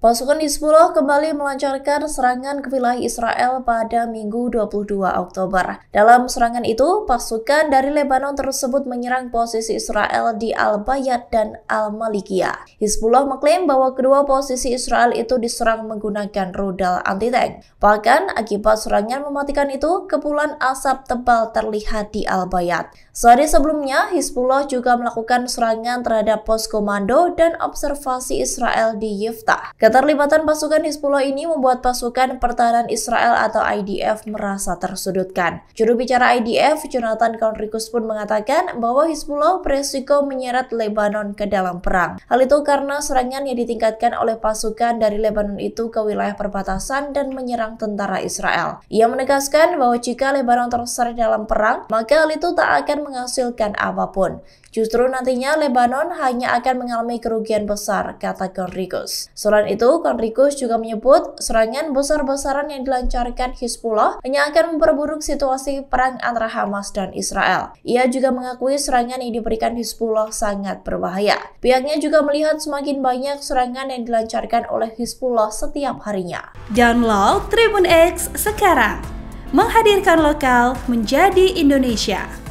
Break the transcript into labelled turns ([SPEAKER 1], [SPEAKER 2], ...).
[SPEAKER 1] Pasukan Hizbullah kembali melancarkan serangan ke wilayah Israel pada Minggu 22 Oktober. Dalam serangan itu, pasukan dari Lebanon tersebut menyerang posisi Israel di Al-Bayat dan Al-Malikiyah. Hizbullah mengklaim bahwa kedua posisi Israel itu diserang menggunakan rudal anti-tank. Bahkan, akibat serangan mematikan itu, kepulan asap tebal terlihat di Al-Bayat. Sehari sebelumnya, Hizbullah juga melakukan serangan terhadap pos komando dan observasi Israel di Yiftah. Keterlibatan pasukan Hizbullah ini membuat pasukan pertahanan Israel atau IDF merasa tersudutkan. Juru bicara IDF, Jonathan Conricus pun mengatakan bahwa Hizbullah beresiko menyeret Lebanon ke dalam perang. Hal itu karena serangan yang ditingkatkan oleh pasukan dari Lebanon itu ke wilayah perbatasan dan menyerang tentara Israel. Ia menegaskan bahwa jika Lebanon terseret dalam perang, maka hal itu tak akan menghasilkan apapun. Justru nantinya Lebanon hanya akan mengalami kerugian besar, kata Conricus. Selain itu, Konrikus juga menyebut serangan besar-besaran yang dilancarkan Hizbullah hanya akan memperburuk situasi perang antara Hamas dan Israel. Ia juga mengakui serangan yang diberikan Hizbullah sangat berbahaya. Pihaknya juga melihat semakin banyak serangan yang dilancarkan oleh Hizbullah setiap harinya.
[SPEAKER 2] Download Tribun X sekarang, menghadirkan lokal menjadi Indonesia.